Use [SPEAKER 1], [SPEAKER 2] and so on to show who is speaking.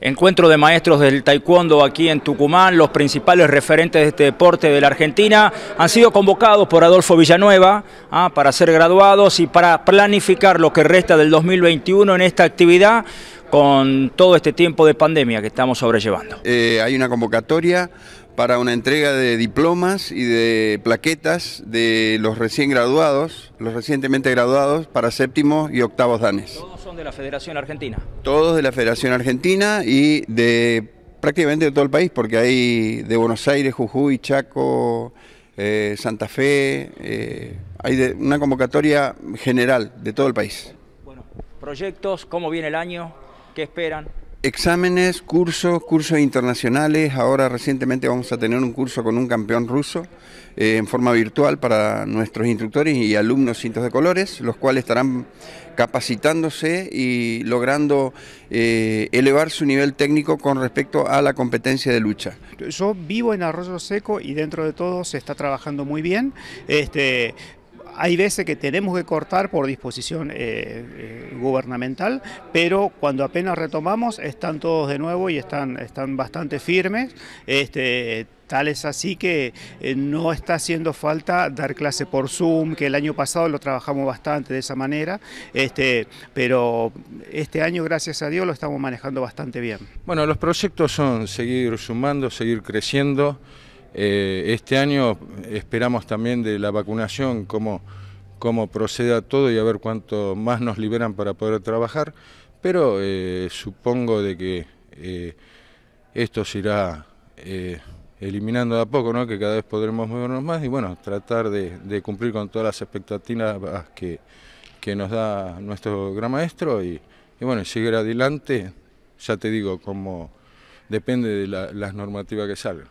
[SPEAKER 1] Encuentro de maestros del taekwondo aquí en Tucumán, los principales referentes de este deporte de la Argentina han sido convocados por Adolfo Villanueva ah, para ser graduados y para planificar lo que resta del 2021 en esta actividad con todo este tiempo de pandemia que estamos sobrellevando. Eh, hay una convocatoria para una entrega de
[SPEAKER 2] diplomas y de plaquetas de los recién graduados, los recientemente graduados para séptimos y octavos danes. Todos
[SPEAKER 1] son de la Federación Argentina.
[SPEAKER 2] Todos de la Federación Argentina y de prácticamente de todo el país, porque hay de Buenos Aires, Jujuy, Chaco, eh, Santa Fe, eh, hay de, una convocatoria general de todo el país. Bueno,
[SPEAKER 1] proyectos, ¿cómo viene el año? esperan?
[SPEAKER 2] Exámenes, cursos, cursos internacionales. Ahora recientemente vamos a tener un curso con un campeón ruso eh, en forma virtual para nuestros instructores y alumnos cintos de colores, los cuales estarán capacitándose y logrando eh, elevar su nivel técnico con respecto a la competencia de lucha.
[SPEAKER 3] Yo vivo en Arroyo Seco y dentro de todo se está trabajando muy bien. Este, hay veces que tenemos que cortar por disposición eh, eh, gubernamental, pero cuando apenas retomamos están todos de nuevo y están, están bastante firmes. Este, tal es así que eh, no está haciendo falta dar clase por Zoom, que el año pasado lo trabajamos bastante de esa manera, este, pero este año, gracias a Dios, lo estamos manejando bastante bien.
[SPEAKER 4] Bueno, los proyectos son seguir sumando, seguir creciendo. Eh, este año esperamos también de la vacunación cómo, cómo proceda todo y a ver cuánto más nos liberan para poder trabajar, pero eh, supongo de que eh, esto se irá eliminando a poco, que cada vez podremos movernos más y bueno, tratar de, cumplir con todas las expectativas que, que nos da nuestro gran maestro y, bueno, seguir adelante, ya te digo, como depende de las normativas que salgan.